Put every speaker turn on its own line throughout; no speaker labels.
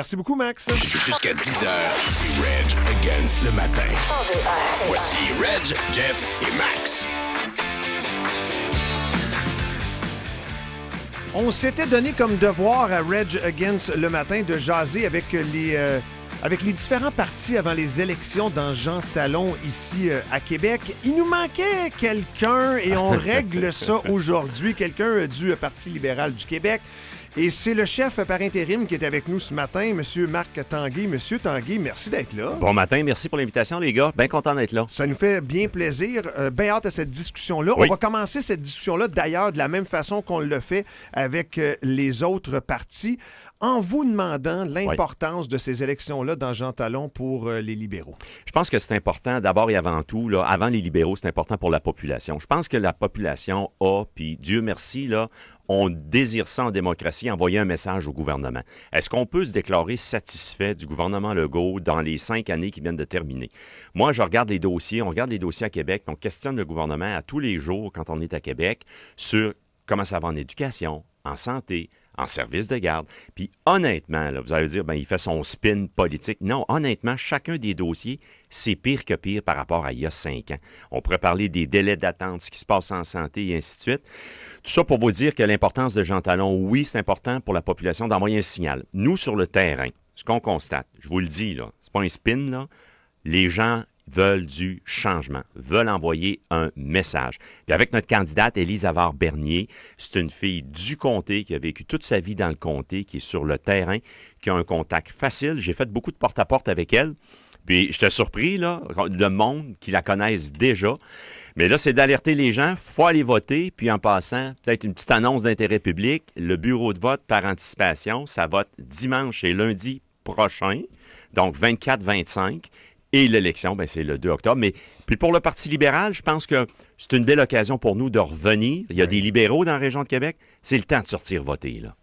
Merci beaucoup, Max. Jusqu'à 10h, c'est Reg Against le matin. Voici Reg, Jeff et Max. On s'était donné comme devoir à Reg Against le matin de jaser avec les. Euh, avec les différents partis avant les élections dans Jean Talon ici euh, à Québec. Il nous manquait quelqu'un et on règle ça aujourd'hui, quelqu'un euh, du euh, Parti libéral du Québec. Et c'est le chef par intérim qui est avec nous ce matin, M. Marc Tanguy. Monsieur Tanguy, merci d'être là. Bon matin, merci pour l'invitation, les gars. Bien content d'être là. Ça nous fait bien plaisir. bien hâte à cette discussion-là. On va commencer cette discussion-là, d'ailleurs, de la même façon qu'on le fait avec les autres partis en vous demandant l'importance de ces élections-là dans Jean Talon pour euh, les libéraux?
Je pense que c'est important, d'abord et avant tout, là, avant les libéraux, c'est important pour la population. Je pense que la population a, puis Dieu merci, là, on désire ça en démocratie, envoyer un message au gouvernement. Est-ce qu'on peut se déclarer satisfait du gouvernement Legault dans les cinq années qui viennent de terminer? Moi, je regarde les dossiers, on regarde les dossiers à Québec, on questionne le gouvernement à tous les jours quand on est à Québec sur comment ça va en éducation, en santé, en service de garde. Puis honnêtement, là, vous allez dire, ben, il fait son spin politique. Non, honnêtement, chacun des dossiers, c'est pire que pire par rapport à il y a cinq ans. On pourrait parler des délais d'attente, ce qui se passe en santé et ainsi de suite. Tout ça pour vous dire que l'importance de Jean Talon, oui, c'est important pour la population d'envoyer un signal. Nous, sur le terrain, ce qu'on constate, je vous le dis, ce c'est pas un spin, là, les gens veulent du changement, veulent envoyer un message. Puis avec notre candidate Élise Bernier, c'est une fille du comté qui a vécu toute sa vie dans le comté, qui est sur le terrain, qui a un contact facile. J'ai fait beaucoup de porte-à-porte avec elle. Puis j'étais surpris, là, le monde qui la connaisse déjà. Mais là, c'est d'alerter les gens, faut aller voter, puis en passant, peut-être une petite annonce d'intérêt public, le bureau de vote par anticipation, ça vote dimanche et lundi prochain, donc 24-25. Et l'élection, ben, c'est le 2 octobre. Mais puis pour le Parti libéral, je pense que c'est une belle occasion pour nous de revenir. Il y a des libéraux dans la région de Québec. C'est le temps de sortir voter, là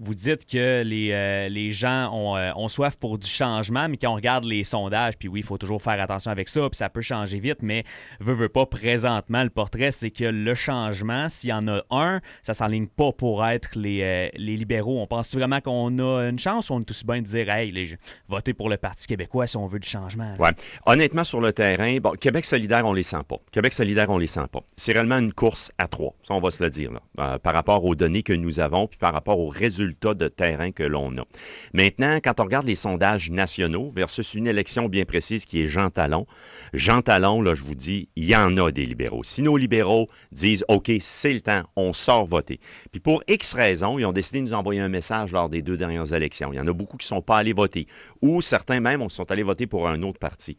vous dites que les, euh, gens euh, ont, soif pour du changement, mais quand on regarde les sondages, puis oui, il faut toujours faire attention avec ça, puis ça peut changer vite, mais veut, veut pas présentement, le portrait, c'est que le changement, s'il y en a un, ça s'enligne pas pour être euh, les, libéraux. On pense vraiment qu'on a une chance, on est aussi bien de dire, hey, les, votez pour le Parti québécois si on veut du changement.
Ouais. Honnêtement, sur le terrain, bon, Québec solidaire, on les sent pas. Québec solidaire, on les sent pas. C'est réellement une course à trois, ça on va se le dire, là, par rapport aux données que nous avons, puis par rapport aux résultats de terrain que l'on a. Maintenant, quand on regarde les sondages nationaux versus une élection bien précise qui est Jean Talon, Jean Talon, là, je vous dis, il y en a des libéraux. Si nos libéraux disent, OK, c'est le temps, on sort voter. Puis pour X raisons, ils ont décidé de nous envoyer un message lors des deux dernières élections. Il y en a beaucoup qui ne sont pas allés voter, ou certains même sont allés voter pour un autre parti.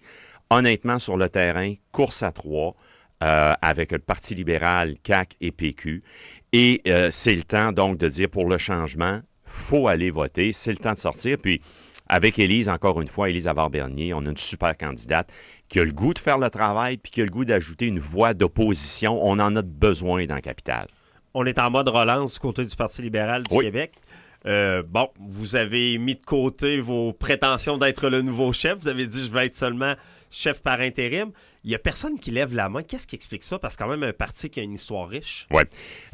Honnêtement, sur le terrain, course à trois, euh, avec le Parti libéral, CAC et PQ. Et euh, c'est le temps donc de dire pour le changement, faut aller voter, c'est le temps de sortir. Puis avec Élise, encore une fois, Élise Avard-Bernier, on a une super candidate qui a le goût de faire le travail puis qui a le goût d'ajouter une voix d'opposition. On en a besoin dans la
On est en mode relance du côté du Parti libéral du Québec. Euh, bon, vous avez mis de côté vos prétentions d'être le nouveau chef. Vous avez dit je vais être seulement chef par intérim. Il n'y a personne qui lève la main. Qu'est-ce qui explique ça? Parce que quand même, un parti qui a une histoire riche.
Oui.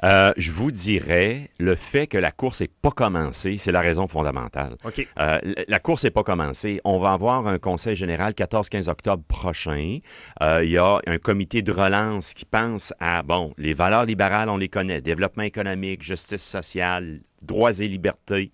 Euh, je vous dirais, le fait que la course n'est pas commencée, c'est la raison fondamentale. OK. Euh, la course n'est pas commencée. On va avoir un conseil général 14-15 octobre prochain. Euh, il y a un comité de relance qui pense à, bon, les valeurs libérales, on les connaît, développement économique, justice sociale, droits et libertés.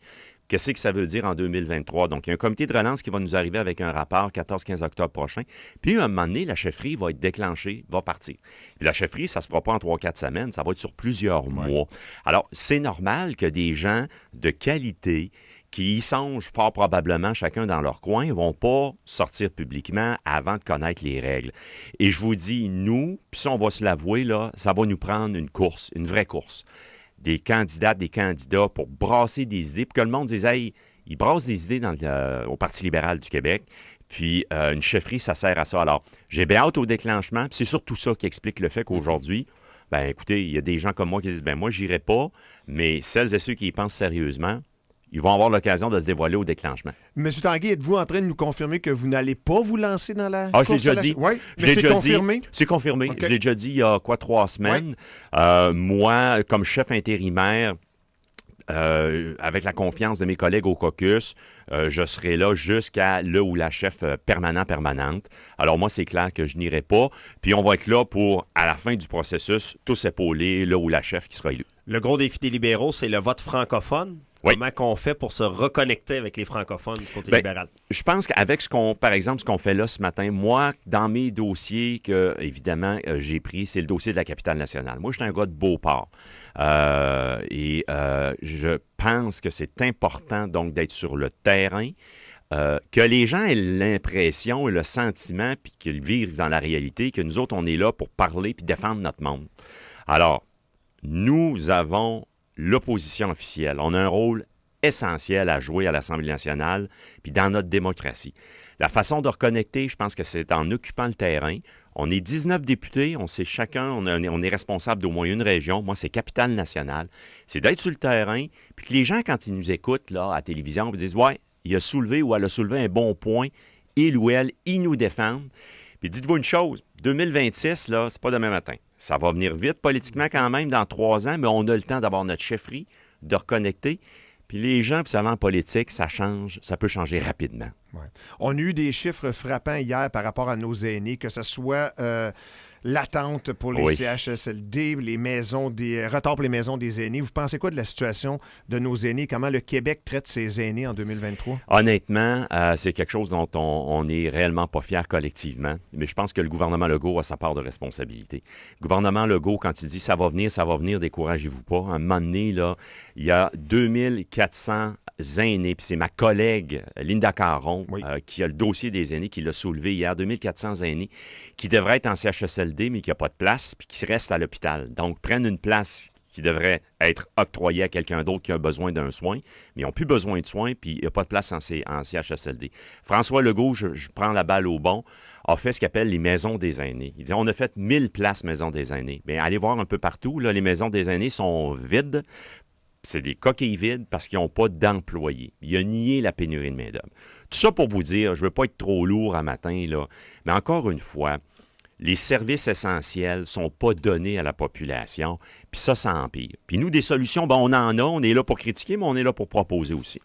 Qu'est-ce que ça veut dire en 2023? Donc, il y a un comité de relance qui va nous arriver avec un rapport 14-15 octobre prochain. Puis, à un moment donné, la chefferie va être déclenchée, va partir. Puis, la chefferie, ça ne se fera pas en 3-4 semaines, ça va être sur plusieurs mois. Alors, c'est normal que des gens de qualité qui y songent fort probablement chacun dans leur coin, vont pas sortir publiquement avant de connaître les règles. Et je vous dis, nous, puis on va se l'avouer, là, ça va nous prendre une course, une vraie course des candidats, des candidats pour brasser des idées, pour que le monde dise, hey, ils brassent des idées dans euh, au Parti libéral du Québec. Puis euh, une chefferie, ça sert à ça. Alors, j'ai bien hâte au déclenchement. Puis c'est surtout ça qui explique le fait qu'aujourd'hui, ben écoutez, il y a des gens comme moi qui disent, ben moi, j'irai pas. Mais celles et ceux qui y pensent sérieusement, ils vont avoir l'occasion de se dévoiler au déclenchement.
Monsieur Tanguy, êtes-vous en train de nous confirmer que vous n'allez pas vous lancer dans la. Ah, je l'ai déjà dit. Oui, mais c'est confirmé.
C'est confirmé. Je l'ai déjà dit il y a quoi, trois semaines. Euh, moi, comme chef intérimaire, euh, avec la confiance de mes collègues au caucus, euh, je serai là jusqu'à le ou la chef permanent permanente. Alors moi, c'est clair que je n'irai pas. Puis on va être là pour, à la fin du processus, tous épauler le ou la chef qui sera élu.
Le gros défi des libéraux, c'est le vote francophone. Comment qu'on fait pour se reconnecter avec les francophones du côté ben, libéral?
Je pense qu'avec ce qu'on, par exemple, ce qu'on fait là ce matin, moi, dans mes dossiers que, évidemment, euh, j'ai pris, c'est le dossier de la capitale nationale. Moi, je suis un gars de Beauport. Euh, et euh, je pense que c'est important, donc, d'être sur le terrain. Euh, que les gens aient l'impression et le sentiment, puis qu'ils vivent dans la réalité, que nous autres, on est là pour parler puis défendre notre monde. Alors, nous avons l'opposition officielle. On a un rôle essentiel à jouer à l'Assemblée nationale, puis dans notre démocratie. La façon de reconnecter, je pense que c'est en occupant le terrain. On est 19 députés, on sait chacun, on, est responsable d'au moins une région. Moi, c'est capitale nationale. C'est d'être sur le terrain, puis que les gens, quand ils nous écoutent là, à la télévision, ils disent Ouais, il a soulevé ou elle a soulevé un bon point, il ou elle, ils nous défendent. Puis dites-vous une chose, 2026, là, c'est pas demain matin. Ça va venir vite politiquement quand même dans trois ans, mais on a le temps d'avoir notre chefferie, de reconnecter. Puis les gens, vous savez, en politique, ça change, ça peut changer rapidement.
On a eu des chiffres frappants hier par rapport à nos aînés, que ce soit euh, l'attente pour les CHSLD, les maisons des euh, retards pour les maisons des aînés. Vous pensez quoi de la situation de nos aînés? Comment le Québec traite ses aînés en 2023?
Honnêtement, euh, c'est quelque chose dont on n'est réellement pas fier collectivement, mais je pense que le gouvernement Legault a sa part de responsabilité. Le gouvernement Legault, quand il dit ça va venir, ça va venir, découragez-vous pas, à un moment donné, là, il y a 2400 aînés, puis c'est ma collègue euh, Linda Caron euh, qui a le dossier des aînés, qui l'a soulevé hier, 2400 aînés, qui devraient être en CHSLD, mais qui n'ont pas de place, puis qui restent à l'hôpital. Donc, prennent une place qui devrait être octroyée à quelqu'un d'autre qui a besoin d'un soin, mais ils n'ont plus besoin de soins, puis il n'y a pas de place en, CHSLD. François Legault, je, prends la balle au bon, a fait ce qu'appelle les maisons des aînés. Il dit on a fait 1000 places maisons des aînés. Mais allez voir un peu partout, les maisons des aînés sont vides c'est des coquilles vides parce qu'ils n'ont pas d'employés. Il a nié la pénurie de main-d'œuvre. Tout ça pour vous dire, je ne veux pas être trop lourd à matin, là, mais encore une fois, les services essentiels ne sont pas donnés à la population, puis ça, ça empire. Puis nous, des solutions, ben, on en a, on est là pour critiquer, mais on est là pour proposer aussi.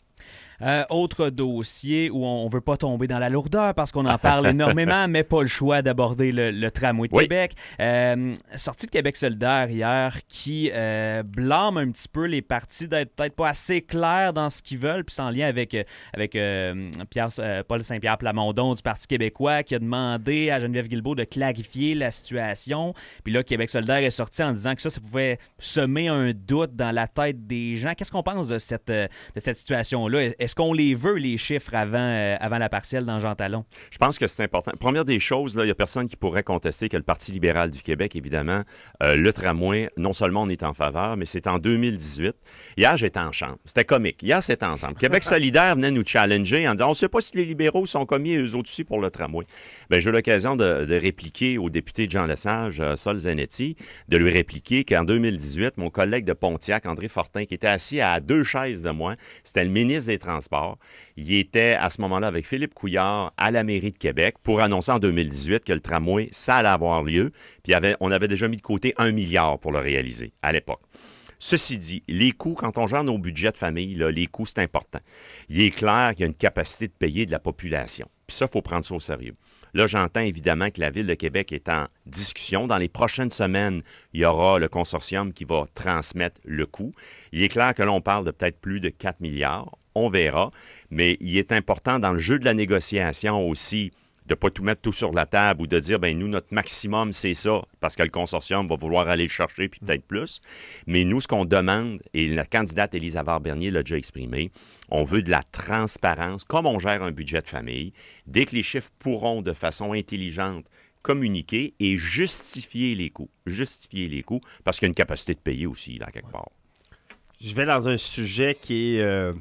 Euh, autre dossier où on ne veut pas tomber dans la lourdeur parce qu'on en parle énormément, mais pas le choix d'aborder le, tramway de Québec. Euh, sortie de Québec solidaire hier qui euh, blâme un petit peu les partis d'être peut-être pas assez clairs dans ce qu'ils veulent, puis en lien avec, avec Pierre, Paul Saint-Pierre Plamondon du Parti québécois qui a demandé à Geneviève Guilbeault de clarifier la situation. Puis là, Québec solidaire est sorti en disant que ça, ça pouvait semer un doute dans la tête des gens. Qu'est-ce qu'on pense de cette, de cette situation-là? est-ce qu'on les veut, les chiffres, avant, euh, avant la partielle dans Jean Talon?
Je pense que c'est important. Première des choses, il n'y a personne qui pourrait contester que le Parti libéral du Québec, évidemment, euh, le tramway, non seulement on est en faveur, mais c'est en 2018. Hier, j'étais en chambre. C'était comique. Hier, c'était ensemble. Québec solidaire venait nous challenger en disant on ne sait pas si les libéraux sont commis eux autres aussi pour le tramway. Bien, j'ai eu l'occasion de, répliquer au député de Jean Lesage, euh, Sol Zanetti, de lui répliquer qu'en 2018, mon collègue de Pontiac, André Fortin, qui était assis à deux chaises de moi, c'était le ministre des Transports il était à ce moment-là avec Philippe Couillard à la mairie de Québec pour annoncer en 2018 que le tramway, ça allait avoir lieu. Puis on avait déjà mis de côté un milliard pour le réaliser à l'époque. Ceci dit, les coûts, quand on gère nos budgets de famille, les coûts, c'est important. Il est clair qu'il y a une capacité de payer de la population. Puis ça, il faut prendre ça au sérieux. Là, j'entends évidemment que la Ville de Québec est en discussion. Dans les prochaines semaines, il y aura le consortium qui va transmettre le coût. Il est clair que l'on parle de peut-être plus de 4 milliards. On verra. Mais il est important dans le jeu de la négociation aussi de pas tout mettre tout sur la table ou de dire, ben nous, notre maximum, c'est ça, parce que le consortium va vouloir aller le chercher, puis peut-être mm. plus. Mais nous, ce qu'on demande, et la candidate Elisabeth Bernier l'a déjà exprimé, on veut de la transparence, comme on gère un budget de famille. Dès que les chiffres pourront, de façon intelligente, communiquer et justifier les coûts. Justifier les coûts, parce qu'il y a une capacité de payer aussi, là, quelque part.
Je vais dans un sujet qui est, euh,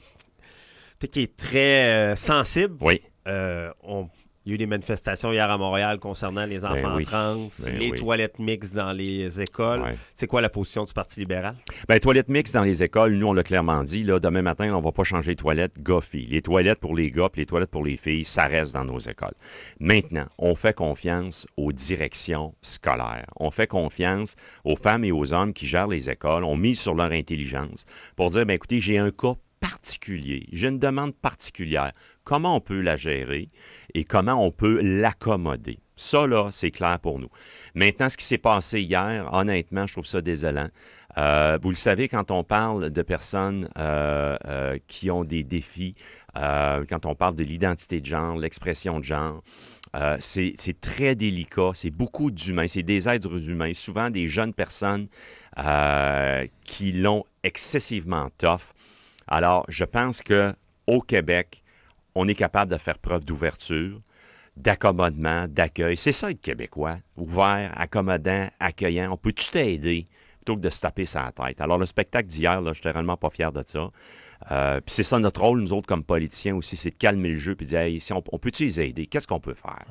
qui est très euh, sensible. Oui. Euh, on, il y a eu des manifestations hier à Montréal concernant les ben enfants trans, ben les toilettes mixtes dans les écoles. C'est quoi la position du Parti libéral?
Ben, toilettes mixtes dans les écoles, nous, on l'a clairement dit. Là, demain matin, on ne va pas changer les toilettes gars-filles. Les toilettes pour les gars les toilettes pour les filles, ça reste dans nos écoles. Maintenant, on fait confiance aux directions scolaires. On fait confiance aux femmes et aux hommes qui gèrent les écoles. On mise sur leur intelligence pour dire, ben, écoutez, j'ai un couple particulier, j'ai une demande particulière, comment on peut la gérer et comment on peut l'accommoder. Ça, là, c'est clair pour nous. Maintenant, ce qui s'est passé hier, honnêtement, je trouve ça désolant. Euh, vous le savez, quand on parle de personnes euh, euh, qui ont des défis, quand on parle de l'identité de genre, l'expression de genre, c'est très délicat, c'est beaucoup d'humains, c'est des êtres humains, souvent des jeunes personnes qui l'ont excessivement tough. Alors, je pense que au Québec, on est capable de faire preuve d'ouverture, d'accommodement, d'accueil. C'est ça être québécois, ouvert, accommodant, accueillant. On peut tout aider plutôt que de se taper sa tête. Alors, le spectacle d'hier, je n'étais vraiment pas fier de ça. Euh, puis c'est ça notre rôle, nous autres, comme politiciens aussi, c'est de calmer le jeu puis de dire, hey, si on, peut-tu les aider? Qu'est-ce qu'on peut faire?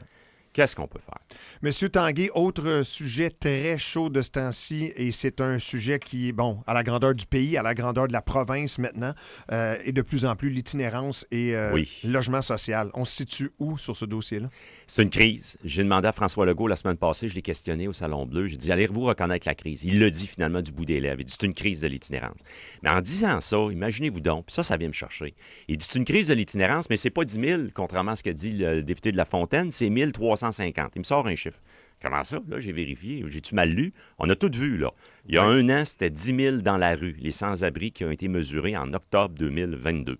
Qu'est-ce qu'on peut faire?
Monsieur Tanguy, autre sujet très chaud de ce temps-ci, et c'est un sujet qui est, bon, à la grandeur du pays, à la grandeur de la province maintenant, euh, et de plus en plus l'itinérance et le euh, logement social. On se situe où sur ce dossier-là?
C'est une crise. J'ai demandé à François Legault la semaine passée, je l'ai questionné au Salon Bleu, j'ai dit, allez-vous reconnaître la crise? Il le dit finalement du bout des lèvres. Il dit, c'est une crise de l'itinérance. Mais en disant ça, imaginez-vous donc, puis ça, ça vient me chercher. Il dit, c'est une crise de l'itinérance, mais c'est pas 10 000, contrairement à ce que dit le député de La Fontaine, c'est 1300 il me sort un chiffre. Comment ça? Là, j'ai vérifié. J'ai-tu mal lu? On a tout vu, là. Il y a un an, c'était 10 000 dans la rue, les sans-abri qui ont été mesurés en octobre 2022.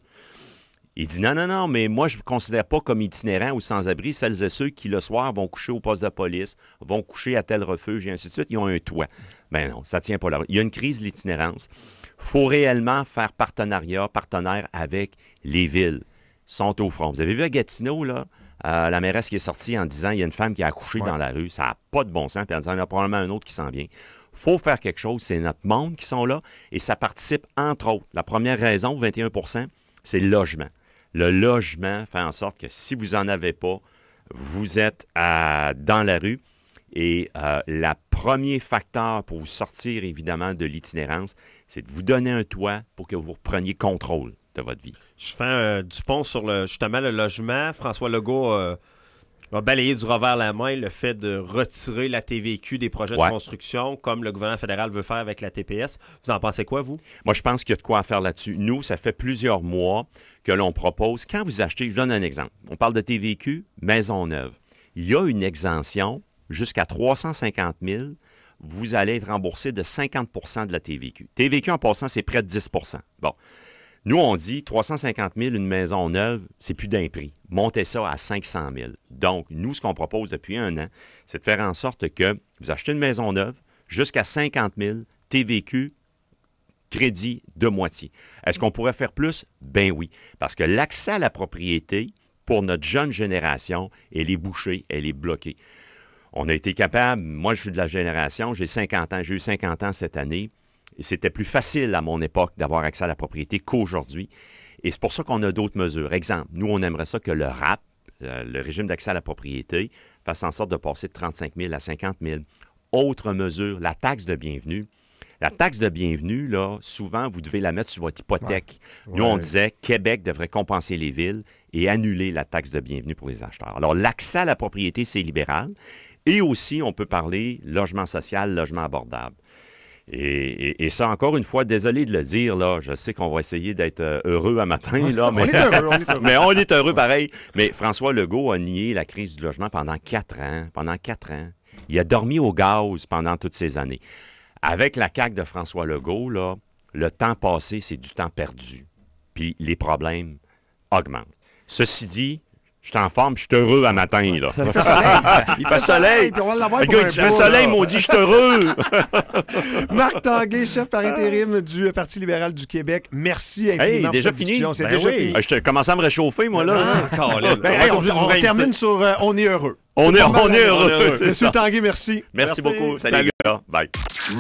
Il dit non, non, non, mais moi, je ne considère pas comme itinérant ou sans-abri celles et ceux qui, le soir, vont coucher au poste de police, vont coucher à tel refuge et ainsi de suite. Ils ont un toit. Mais ben non, ça tient pas là Il y a une crise de l'itinérance. faut réellement faire partenariat, partenaire avec les villes. Ils sont au front. Vous avez vu à Gatineau, là? Euh, la mairesse qui est sortie en disant il y a une femme qui a accouché dans la rue, ça n'a pas de bon sens, puis en disant il y a probablement un autre qui s'en vient. faut faire quelque chose, c'est notre monde qui sont là, et ça participe entre autres. La première raison, 21 c'est le logement. Le logement fait en sorte que si vous n'en avez pas, vous êtes dans la rue. Et euh, le premier facteur pour vous sortir évidemment de l'itinérance, c'est de vous donner un toit pour que vous repreniez contrôle de votre vie.
Je fais euh, du pont sur le, justement le logement. François Legault euh, a balayé du revers la main le fait de retirer la TVQ des projets de construction, comme le gouvernement fédéral veut faire avec la TPS. Vous en pensez quoi, vous?
Moi, je pense qu'il y a de quoi faire là-dessus. Nous, ça fait plusieurs mois que l'on propose, quand vous achetez, je donne un exemple. On parle de TVQ, maison neuve. Il y a une exemption jusqu'à 350 000 vous allez être remboursé de 50 de la TVQ. TVQ, en passant, c'est près de 10 Bon. Nous, on dit 350 000, une maison neuve, c'est plus d'un prix. Montez ça à 500 000. Donc, nous, ce qu'on propose depuis un an, c'est de faire en sorte que vous achetez une maison neuve jusqu'à 50 000, TVQ, crédit de moitié. Est-ce qu'on pourrait faire plus? Ben oui, parce que l'accès à la propriété pour notre jeune génération, elle est bouchée, elle est bloquée. On a été capable, moi je suis de la génération, j'ai 50 ans, j'ai eu 50 ans cette année, c'était plus facile à mon époque d'avoir accès à la propriété qu'aujourd'hui. Et c'est pour ça qu'on a d'autres mesures. Exemple, nous, on aimerait ça que le RAP, euh, le régime d'accès à la propriété, fasse en sorte de passer de 35 000 à 50 000. Autre mesure, la taxe de bienvenue. La taxe de bienvenue, là, souvent, vous devez la mettre sur votre hypothèque. Nous, on disait Québec devrait compenser les villes et annuler la taxe de bienvenue pour les acheteurs. Alors, l'accès à la propriété, c'est libéral. Et aussi, on peut parler logement social, logement abordable. Et, ça, encore une fois, désolé de le dire, là, je sais qu'on va essayer d'être euh, heureux à matin, là, mais... on est heureux, pareil. Mais François Legault a nié la crise du logement pendant quatre ans, pendant quatre ans. Il a dormi au gaz pendant toutes ces années. Avec la CAQ de François Legault, là, le temps passé, c'est du temps perdu. Puis les problèmes augmentent. Ceci dit, je suis en forme, je suis heureux à matin. Il fait soleil. Il fait soleil. Puis on il fait je suis heureux.
Marc Tanguay, chef par intérim du euh, Parti libéral du Québec. Merci infiniment hey, déjà fini? C'est ben déjà fini.
Ah, je commence à me réchauffer, moi, là. Ah, ben,
on, termine sur euh, On est heureux. On est, on est heureux. Monsieur Tanguay, merci. Merci, merci beaucoup. Salut, les
gars. Bye.